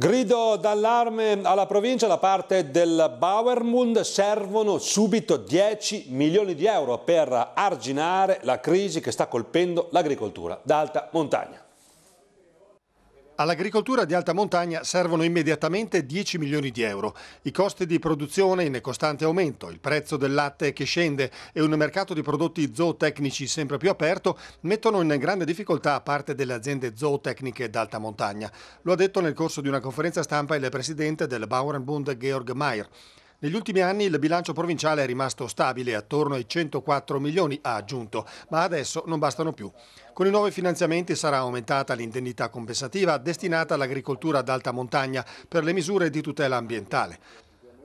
Grido d'allarme alla provincia da parte del Bauermund, servono subito 10 milioni di euro per arginare la crisi che sta colpendo l'agricoltura d'alta montagna. All'agricoltura di alta montagna servono immediatamente 10 milioni di euro. I costi di produzione in costante aumento, il prezzo del latte che scende e un mercato di prodotti zootecnici sempre più aperto mettono in grande difficoltà parte delle aziende zootecniche d'alta montagna. Lo ha detto nel corso di una conferenza stampa il presidente del Bauernbund Georg Mayer. Negli ultimi anni il bilancio provinciale è rimasto stabile, attorno ai 104 milioni ha aggiunto, ma adesso non bastano più. Con i nuovi finanziamenti sarà aumentata l'indennità compensativa destinata all'agricoltura ad alta montagna per le misure di tutela ambientale.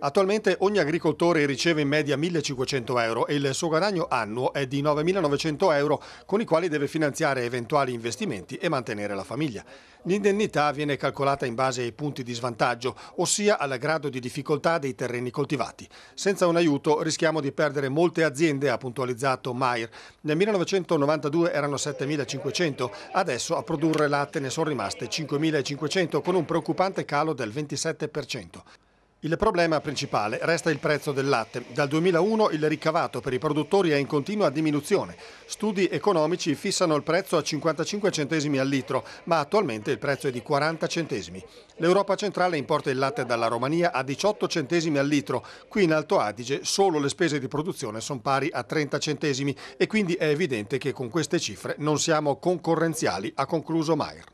Attualmente ogni agricoltore riceve in media 1.500 euro e il suo guadagno annuo è di 9.900 euro con i quali deve finanziare eventuali investimenti e mantenere la famiglia. L'indennità viene calcolata in base ai punti di svantaggio, ossia al grado di difficoltà dei terreni coltivati. Senza un aiuto rischiamo di perdere molte aziende, ha puntualizzato Maier. Nel 1992 erano 7.500, adesso a produrre latte ne sono rimaste 5.500 con un preoccupante calo del 27%. Il problema principale resta il prezzo del latte. Dal 2001 il ricavato per i produttori è in continua diminuzione. Studi economici fissano il prezzo a 55 centesimi al litro, ma attualmente il prezzo è di 40 centesimi. L'Europa centrale importa il latte dalla Romania a 18 centesimi al litro. Qui in Alto Adige solo le spese di produzione sono pari a 30 centesimi e quindi è evidente che con queste cifre non siamo concorrenziali, ha concluso Maier.